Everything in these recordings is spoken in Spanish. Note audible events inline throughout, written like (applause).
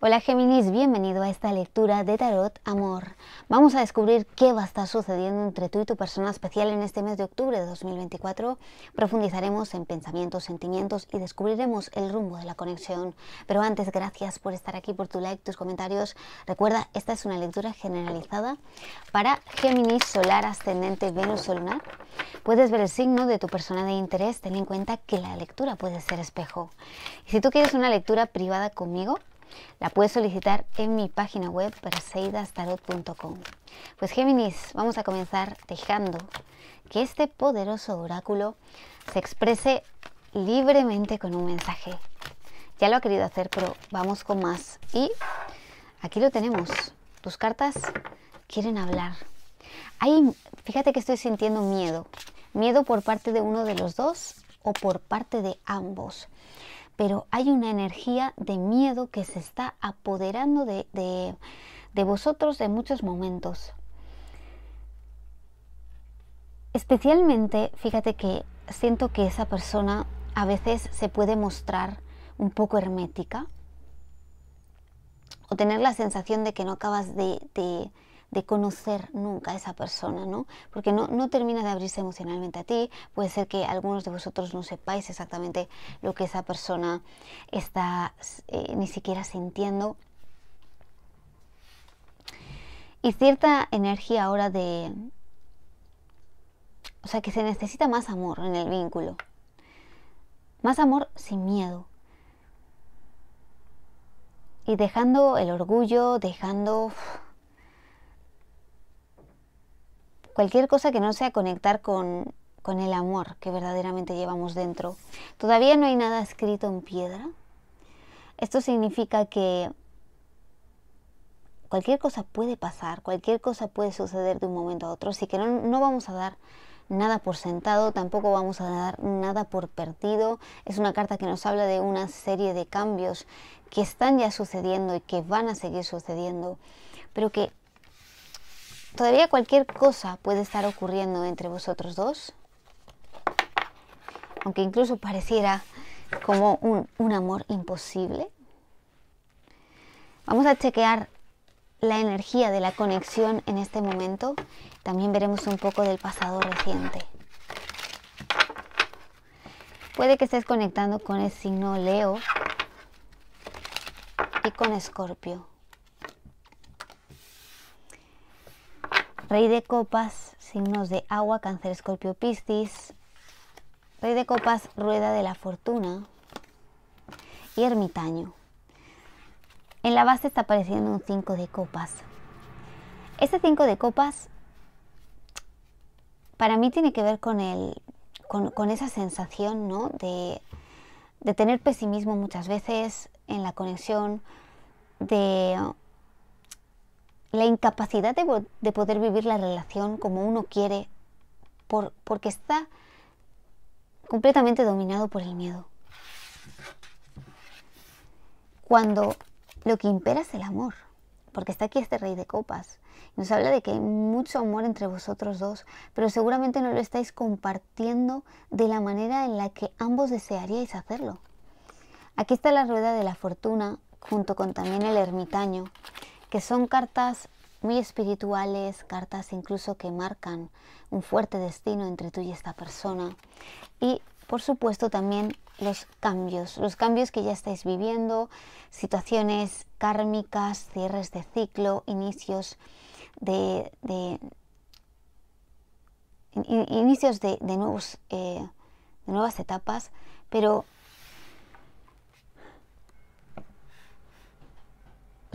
Hola Géminis, bienvenido a esta lectura de Tarot Amor. Vamos a descubrir qué va a estar sucediendo entre tú y tu persona especial en este mes de octubre de 2024. Profundizaremos en pensamientos, sentimientos y descubriremos el rumbo de la conexión. Pero antes, gracias por estar aquí, por tu like, tus comentarios. Recuerda, esta es una lectura generalizada para Géminis solar ascendente Venus solar. Puedes ver el signo de tu persona de interés, ten en cuenta que la lectura puede ser espejo. Y si tú quieres una lectura privada conmigo, la puedes solicitar en mi página web perseidastarot.com Pues Géminis, vamos a comenzar dejando que este poderoso oráculo se exprese libremente con un mensaje. Ya lo ha querido hacer, pero vamos con más. Y aquí lo tenemos. Tus cartas quieren hablar. Ahí, fíjate que estoy sintiendo miedo. Miedo por parte de uno de los dos o por parte de ambos pero hay una energía de miedo que se está apoderando de, de vosotros en muchos momentos. Especialmente, fíjate que siento que esa persona a veces se puede mostrar un poco hermética o tener la sensación de que no acabas de de conocer nunca a esa persona, ¿no? Porque no, termina de abrirse emocionalmente a ti. Puede ser que algunos de vosotros no sepáis exactamente lo que esa persona está eh, ni siquiera sintiendo. Y cierta energía ahora de... O sea, que se necesita más amor en el vínculo. Más amor sin miedo. Y dejando el orgullo, dejando... cualquier cosa que no sea conectar con, con el amor que verdaderamente llevamos dentro. Todavía no hay nada escrito en piedra. Esto significa que cualquier cosa puede pasar, cualquier cosa puede suceder de un momento a otro, así que no, no, vamos a dar nada por sentado, tampoco vamos a dar nada por perdido. Es una carta que nos habla de una serie de cambios que están ya sucediendo y que van a seguir sucediendo, pero que todavía cualquier cosa puede estar ocurriendo entre vosotros dos, aunque incluso pareciera como un, un amor imposible. Vamos a chequear la energía de la conexión en este momento. También veremos un poco del pasado reciente. Puede que estés conectando con el signo Leo y con Escorpio. Rey de copas, signos de agua, cáncer, escorpio, piscis. Rey de copas, rueda de la fortuna. Y ermitaño. En la base está apareciendo un 5 de copas. Este 5 de copas para mí tiene que ver con, el, con, esa sensación ¿no? de, de tener pesimismo muchas veces en la conexión, de la incapacidad de, poder vivir la relación como uno quiere porque está completamente dominado por el miedo. Cuando lo que impera es el amor, porque está aquí este rey de copas. Nos habla de que hay mucho amor entre vosotros dos, pero seguramente no lo estáis compartiendo de la manera en la que ambos desearíais hacerlo. Aquí está la rueda de la fortuna, junto con también el ermitaño, que son cartas muy espirituales, cartas incluso que marcan un fuerte destino entre tú y esta persona. Y por supuesto también los cambios, los cambios que ya estáis viviendo, situaciones kármicas, cierres de ciclo, inicios de, inicios de, nuevos, eh, de nuevas etapas, pero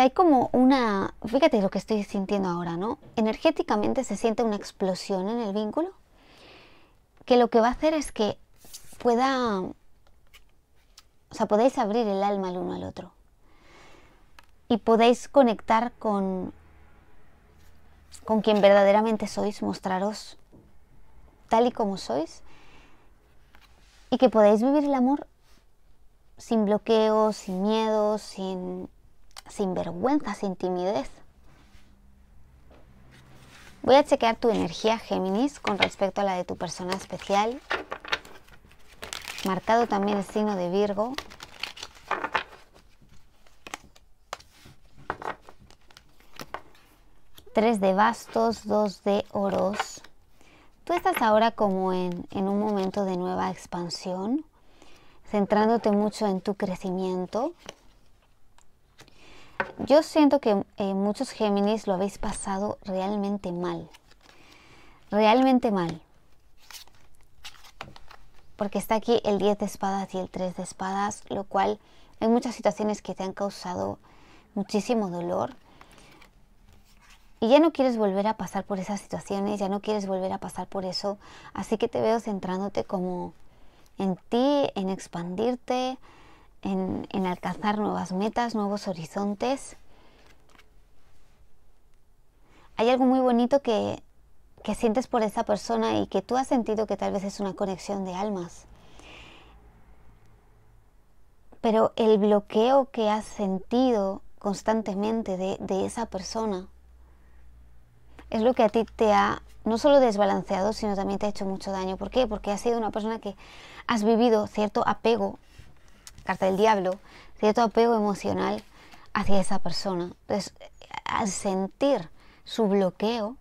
hay como una, fíjate lo que estoy sintiendo ahora, ¿no? Energéticamente se siente una explosión en el vínculo que lo que va a hacer es que pueda, o sea, podéis abrir el alma el uno al otro y podéis conectar con, con quien verdaderamente sois, mostraros tal y como sois y que podáis vivir el amor sin bloqueos, sin miedos, sin sin vergüenza, sin timidez. Voy a chequear tu energía, Géminis, con respecto a la de tu persona especial. Marcado también el signo de Virgo. Tres de bastos, dos de oros. Tú estás ahora como en, en un momento de nueva expansión, centrándote mucho en tu crecimiento, yo siento que eh, muchos Géminis lo habéis pasado realmente mal. Realmente mal. Porque está aquí el 10 de espadas y el 3 de espadas, lo cual hay muchas situaciones que te han causado muchísimo dolor. Y ya no quieres volver a pasar por esas situaciones, ya no quieres volver a pasar por eso. Así que te veo centrándote como en ti, en expandirte, en, alcanzar nuevas metas, nuevos horizontes. Hay algo muy bonito que, sientes por esa persona y que tú has sentido que tal vez es una conexión de almas. Pero el bloqueo que has sentido constantemente de, de, esa persona es lo que a ti te ha no solo desbalanceado, sino también te ha hecho mucho daño. ¿Por qué? Porque has sido una persona que has vivido cierto apego carta del diablo, cierto apego emocional hacia esa persona. Entonces, al sentir su bloqueo,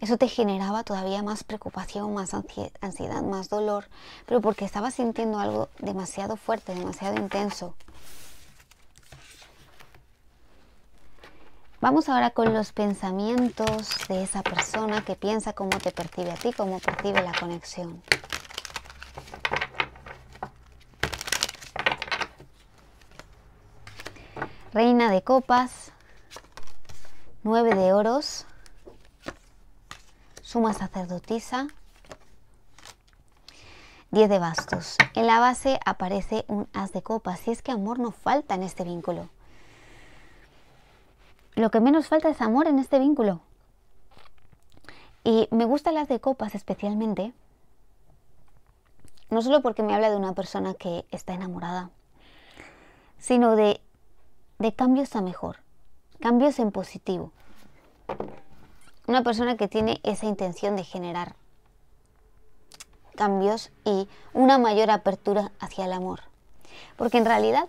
eso te generaba todavía más preocupación, más ansiedad, más dolor, pero porque estabas sintiendo algo demasiado fuerte, demasiado intenso. Vamos ahora con los pensamientos de esa persona que piensa cómo te percibe a ti, cómo percibe la conexión. Reina de copas, Nueve de oros, suma sacerdotisa, Diez de bastos. En la base aparece un as de copas y es que amor no falta en este vínculo. Lo que menos falta es amor en este vínculo. Y me gusta las de copas especialmente, no solo porque me habla de una persona que está enamorada, sino de de cambios a mejor, cambios en positivo. Una persona que tiene esa intención de generar cambios y una mayor apertura hacia el amor. Porque en realidad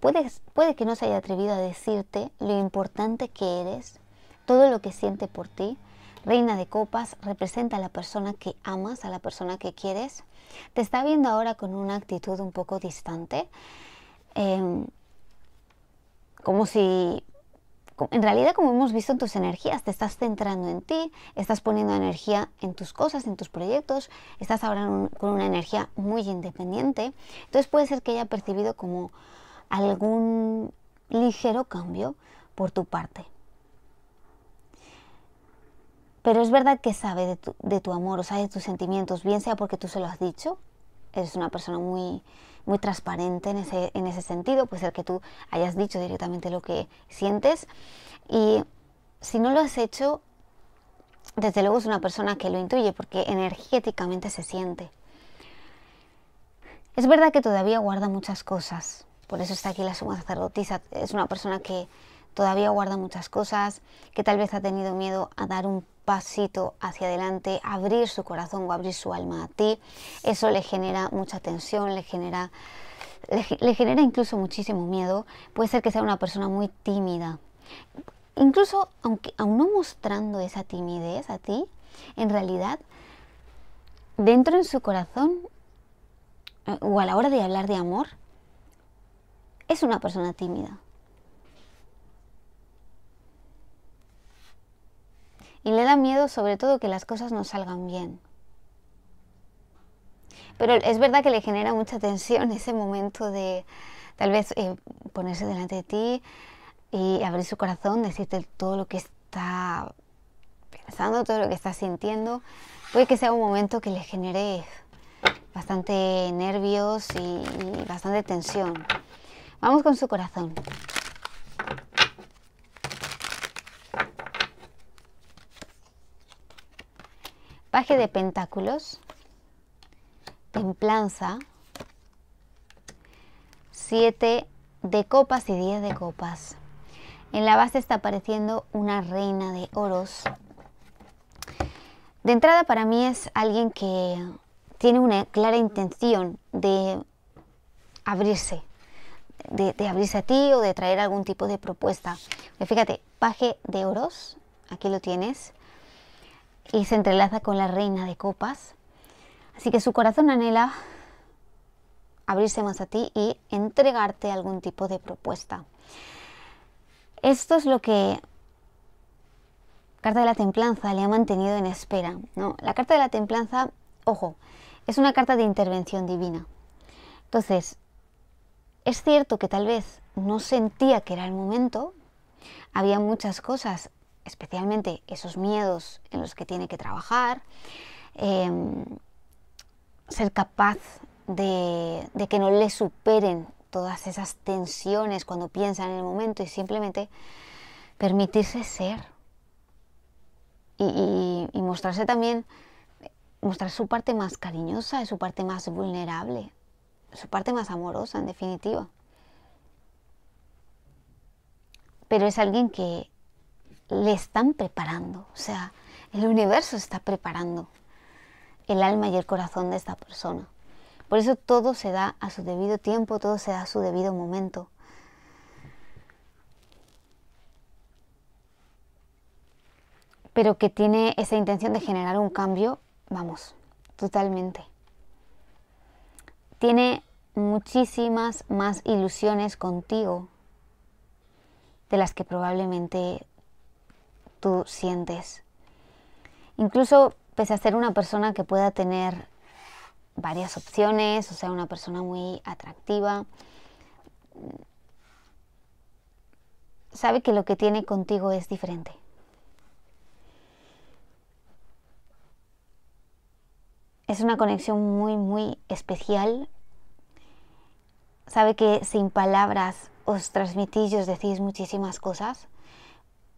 puede, puede que no se haya atrevido a decirte lo importante que eres, todo lo que siente por ti. Reina de copas representa a la persona que amas, a la persona que quieres. Te está viendo ahora con una actitud un poco distante. Em, como si en realidad, como hemos visto en tus energías, te estás centrando en ti, estás poniendo energía en tus cosas, en tus proyectos, estás ahora con una energía muy independiente. Entonces puede ser que haya percibido como algún ligero cambio por tu parte. Pero es verdad que sabe de tu, de tu amor, o sabe de tus sentimientos, bien sea porque tú se lo has dicho, eres una persona muy muy transparente en ese, en ese sentido, pues el que tú hayas dicho directamente lo que sientes. Y si no lo has hecho, desde luego es una persona que lo intuye porque energéticamente se siente. Es verdad que todavía guarda muchas cosas, por eso está aquí la suma sacerdotisa, es una persona que todavía guarda muchas cosas, que tal vez ha tenido miedo a dar un pasito hacia adelante, abrir su corazón o abrir su alma a ti. Eso le genera mucha tensión, le genera, le, genera incluso muchísimo miedo. Puede ser que sea una persona muy tímida. Incluso aunque aún no mostrando esa timidez a ti, en realidad dentro en su corazón eh, o a la hora de hablar de amor, es una persona tímida. y le da miedo sobre todo que las cosas no salgan bien. Pero es verdad que le genera mucha tensión ese momento de tal vez eh, ponerse delante de ti y abrir su corazón, decirte todo lo que está pensando, todo lo que está sintiendo. Puede que sea un momento que le genere bastante nervios y bastante tensión. Vamos con su corazón. Paje de pentáculos, templanza, Siete de copas y Diez de copas. En la base está apareciendo una reina de oros. De entrada para mí es alguien que tiene una clara intención de abrirse, de, de, abrirse a ti o de traer algún tipo de propuesta. Fíjate, paje de oros, aquí lo tienes, y se entrelaza con la reina de copas. Así que su corazón anhela abrirse más a ti y entregarte algún tipo de propuesta. Esto es lo que carta de la templanza le ha mantenido en espera. ¿no? La carta de la templanza, ojo, es una carta de intervención divina. Entonces, es cierto que tal vez no sentía que era el momento, había muchas cosas especialmente esos miedos en los que tiene que trabajar, em, ser capaz de, que no le superen todas esas tensiones cuando piensa en el momento y simplemente permitirse ser y, mostrarse también, mostrar su parte más cariñosa su parte más vulnerable, su parte más amorosa en definitiva. Pero es alguien que le están preparando, o sea, el universo está preparando el alma y el corazón de esta persona. Por eso todo se da a su debido tiempo, todo se da a su debido momento. Pero que tiene esa intención de generar un cambio, vamos, totalmente. Tiene muchísimas más ilusiones contigo de las que probablemente tú sientes. Incluso pese a ser una persona que pueda tener varias opciones, o sea, una persona muy atractiva, sabe que lo que tiene contigo es diferente. Es una conexión muy, muy especial. Sabe que sin palabras os transmitís y os decís muchísimas cosas.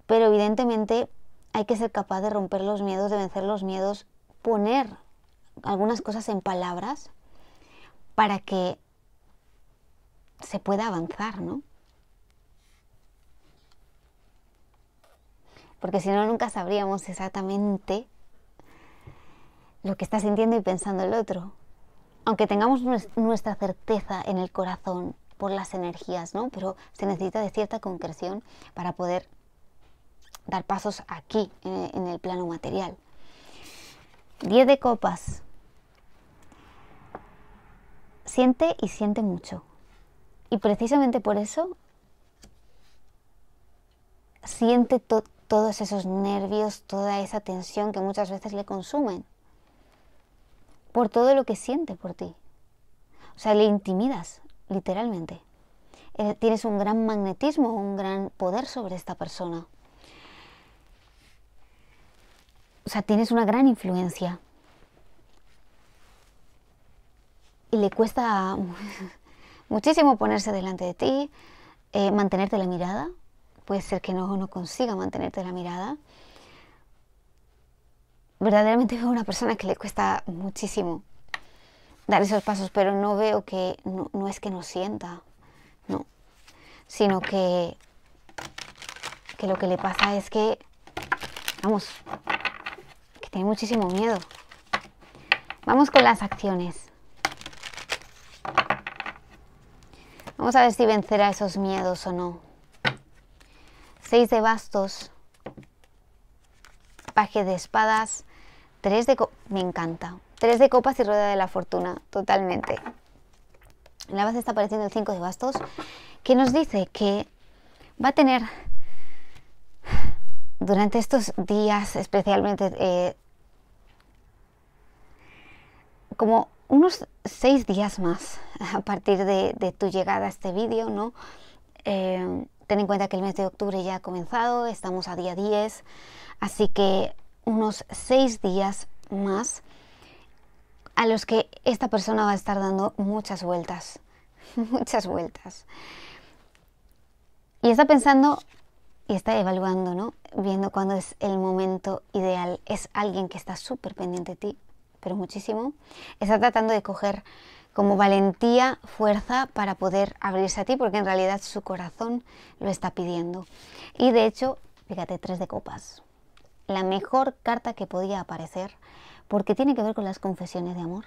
Pero evidentemente hay que ser capaz de romper los miedos, de vencer los miedos, poner algunas cosas en palabras para que se pueda avanzar, ¿no? Porque si no, nunca sabríamos exactamente lo que está sintiendo y pensando el otro. Aunque tengamos nuestra certeza en el corazón por las energías, ¿no? Pero se necesita de cierta concreción para poder dar pasos aquí, en, el plano material. ...diez de copas. Siente y siente mucho. Y precisamente por eso siente todos esos nervios, toda esa tensión que muchas veces le consumen. Por todo lo que siente por ti. O sea, le intimidas, literalmente. Eh, tienes un gran magnetismo, un gran poder sobre esta persona. o sea, tienes una gran influencia. Y le cuesta (laughs) muchísimo ponerse delante de ti, eh, mantenerte la mirada. Puede ser que no, no consiga mantenerte la mirada. Verdaderamente veo una persona que le cuesta muchísimo dar esos pasos, pero no veo que, no, es que no sienta, no, sino que, que lo que le pasa es que, vamos, tiene muchísimo miedo. Vamos con las acciones. Vamos a ver si vencerá esos miedos o no. Seis de bastos. Paje de espadas. Tres de... Me encanta. Tres de copas y rueda de la fortuna. Totalmente. En la base está apareciendo el 5 de bastos. Que nos dice que va a tener durante estos días especialmente, eh, como unos seis días más a partir de, tu llegada a este vídeo, ¿no? Eh, ten en cuenta que el mes de octubre ya ha comenzado, estamos a día 10, así que unos seis días más a los que esta persona va a estar dando muchas vueltas, (laughs) muchas vueltas. Y está pensando y está evaluando, ¿no? Viendo cuándo es el momento ideal. Es alguien que está súper pendiente de ti, pero muchísimo. Está tratando de coger como valentía, fuerza para poder abrirse a ti, porque en realidad su corazón lo está pidiendo. Y de hecho, fíjate, tres de copas. La mejor carta que podía aparecer, porque tiene que ver con las confesiones de amor.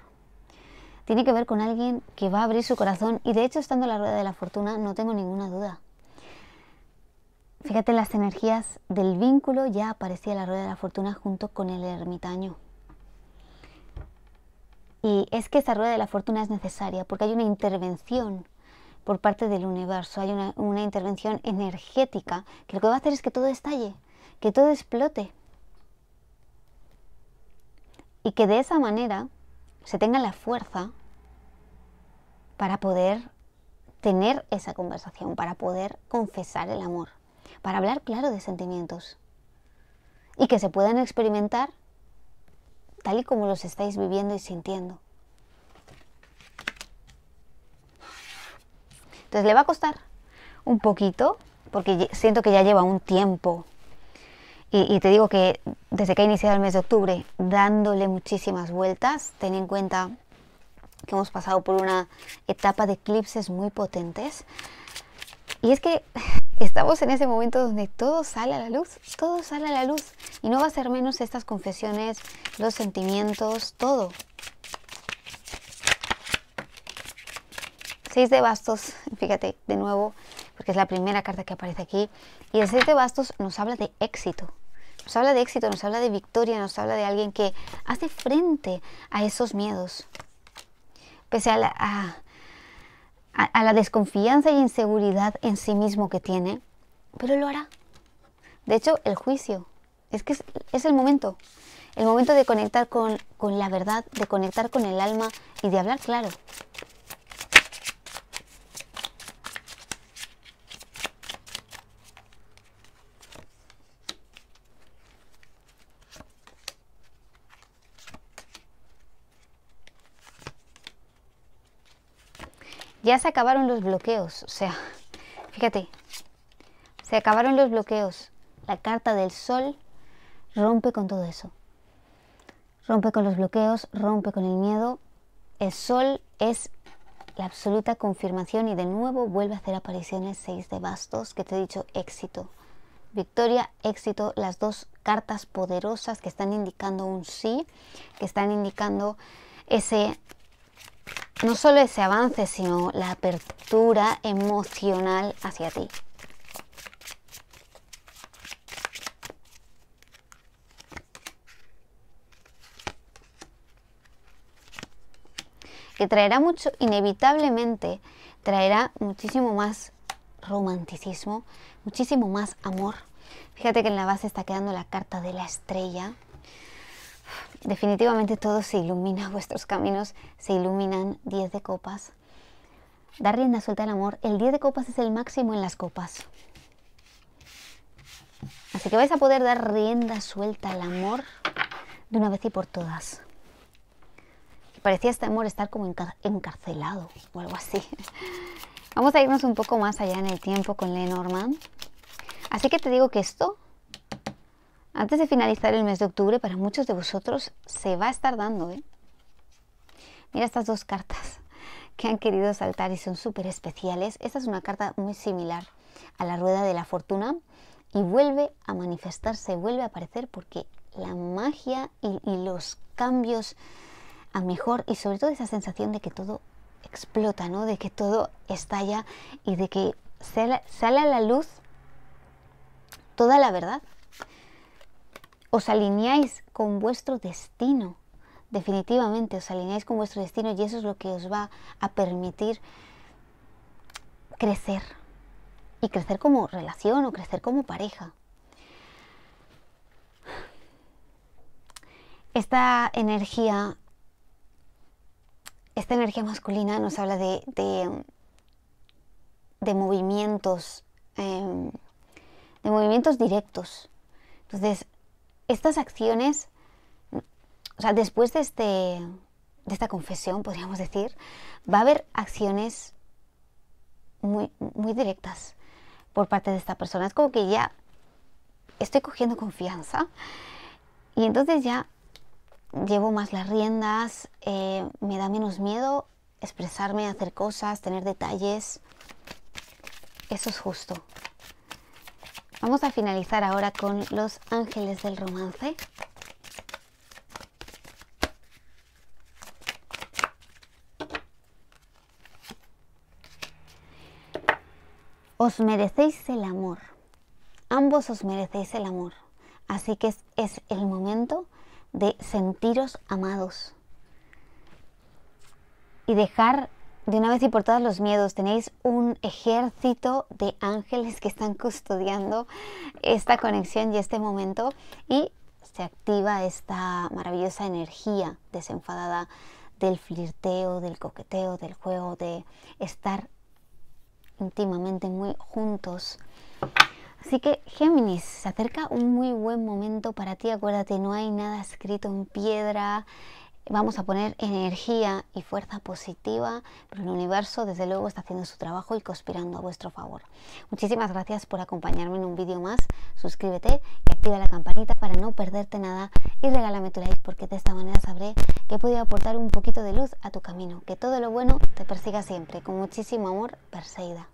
Tiene que ver con alguien que va a abrir su corazón y de hecho estando en la rueda de la fortuna no tengo ninguna duda Fíjate las energías del vínculo, ya aparecía la rueda de la fortuna junto con el ermitaño. Y es que esa rueda de la fortuna es necesaria porque hay una intervención por parte del universo, hay una, una intervención energética que lo que va a hacer es que todo estalle, que todo explote. Y que de esa manera se tenga la fuerza para poder tener esa conversación, para poder confesar el amor para hablar claro de sentimientos y que se puedan experimentar tal y como los estáis viviendo y sintiendo. Entonces le va a costar un poquito, porque siento que ya lleva un tiempo. Y, te digo que desde que ha iniciado el mes de octubre, dándole muchísimas vueltas, ten en cuenta que hemos pasado por una etapa de eclipses muy potentes. Y es que (sighs) estamos en ese momento donde todo sale a la luz, todo sale a la luz. Y no va a ser menos estas confesiones, los sentimientos, todo. Seis de bastos, (laughs) fíjate, de nuevo, porque es la primera carta que aparece aquí. Y el seis de bastos nos habla de éxito. Nos habla de éxito, nos habla de victoria, nos habla de alguien que hace frente a esos miedos. Pese a, la, a, la desconfianza y inseguridad en sí mismo que tiene, pero lo hará. De hecho, el juicio. Es que es, es el momento. El momento de conectar con, la verdad, de conectar con el alma y de hablar claro. Ya se acabaron los bloqueos, o sea, fíjate, se acabaron los bloqueos. La carta del sol rompe con todo eso. Rompe con los bloqueos, rompe con el miedo. El sol es la absoluta confirmación y de nuevo vuelve a hacer apariciones seis de bastos que te he dicho éxito. Victoria, éxito, las dos cartas poderosas que están indicando un sí, que están indicando ese no solo ese avance, sino la apertura emocional hacia ti. que traerá mucho, inevitablemente, traerá muchísimo más romanticismo, muchísimo más amor. Fíjate que en la base está quedando la carta de la estrella, Definitivamente todo se ilumina, (laughs) vuestros caminos se iluminan. 10 de copas. Dar rienda suelta al amor. El 10 de copas es el máximo en las copas. Así que vais a poder dar rienda suelta al amor de una vez y por todas. Parecía este amor estar como encarcelado o algo así. (laughs) Vamos a irnos un poco más allá en el tiempo con Lenormand. Así que te digo que esto antes de finalizar el mes de octubre, para muchos de vosotros se va a estar dando. ¿eh? Mira estas dos cartas que han querido saltar y son súper especiales. Esta es una carta muy similar a la rueda de la fortuna y vuelve a manifestarse, vuelve a aparecer porque la magia y, los cambios a mejor y sobre todo esa sensación de que todo explota, ¿no? De que todo estalla y de que sale, sale a la luz toda la verdad os alineáis con vuestro destino. Definitivamente os alineáis con vuestro destino y eso es lo que os va a permitir crecer. Y crecer como relación o crecer como pareja. Esta energía, esta energía masculina nos habla de, de, movimientos, em, de movimientos directos. Entonces, estas acciones, o sea, después de, este, esta confesión, podríamos decir, va a haber acciones muy, directas por parte de esta persona. Es como que ya estoy cogiendo confianza y entonces ya llevo más las riendas, eh, me da menos miedo expresarme, hacer cosas, tener detalles. Eso es justo. Vamos a finalizar ahora con los ángeles del romance. Os merecéis el amor. Ambos os merecéis el amor. Así que es, el momento de sentiros amados y dejar de una vez y por todas los miedos. Tenéis un ejército de ángeles que están custodiando esta conexión y este momento y se activa esta maravillosa energía desenfadada del flirteo, del coqueteo, del juego, de estar íntimamente muy juntos. Así que Géminis, se acerca un muy buen momento para ti. Acuérdate, no hay nada escrito en piedra vamos a poner energía y fuerza positiva, pero el universo desde luego está haciendo su trabajo y conspirando a vuestro favor. Muchísimas gracias por acompañarme en un vídeo más, suscríbete y activa la campanita para no perderte nada y regálame tu like porque de esta manera sabré que he podido aportar un poquito de luz a tu camino, que todo lo bueno te persiga siempre, con muchísimo amor, Perseida.